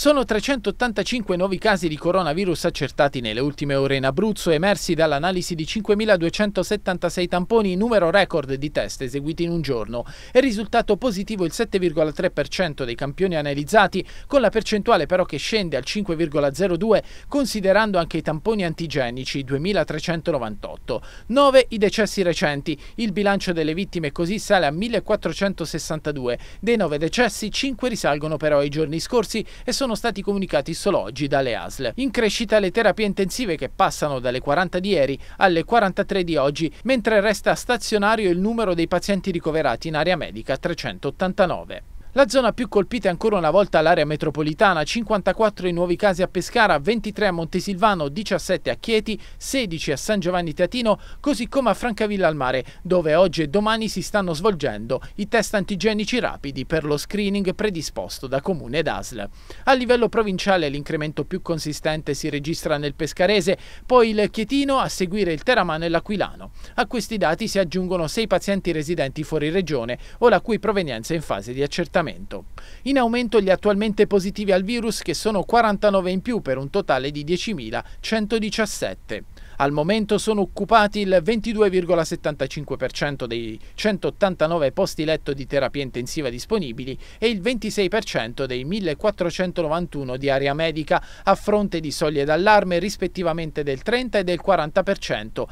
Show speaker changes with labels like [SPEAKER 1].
[SPEAKER 1] Sono 385 nuovi casi di coronavirus accertati nelle ultime ore in Abruzzo, emersi dall'analisi di 5.276 tamponi, numero record di test eseguiti in un giorno. È risultato positivo il 7,3% dei campioni analizzati, con la percentuale però che scende al 5,02 considerando anche i tamponi antigenici, 2.398. 9 i decessi recenti, il bilancio delle vittime così sale a 1.462. Dei 9 decessi, 5 risalgono però ai giorni scorsi e sono sono stati comunicati solo oggi dalle ASL. In crescita le terapie intensive che passano dalle 40 di ieri alle 43 di oggi, mentre resta stazionario il numero dei pazienti ricoverati in area medica 389. La zona più colpita è ancora una volta l'area metropolitana, 54 i nuovi casi a Pescara, 23 a Montesilvano, 17 a Chieti, 16 a San Giovanni Teatino, così come a Francavilla al Mare, dove oggi e domani si stanno svolgendo i test antigenici rapidi per lo screening predisposto da Comune ed ASL. A livello provinciale l'incremento più consistente si registra nel Pescarese, poi il Chietino, a seguire il Teramano e l'Aquilano. A questi dati si aggiungono 6 pazienti residenti fuori regione o la cui provenienza è in fase di accertamento trattamento. In aumento gli attualmente positivi al virus che sono 49 in più per un totale di 10.117. Al momento sono occupati il 22,75% dei 189 posti letto di terapia intensiva disponibili e il 26% dei 1491 di area medica a fronte di soglie d'allarme rispettivamente del 30 e del 40%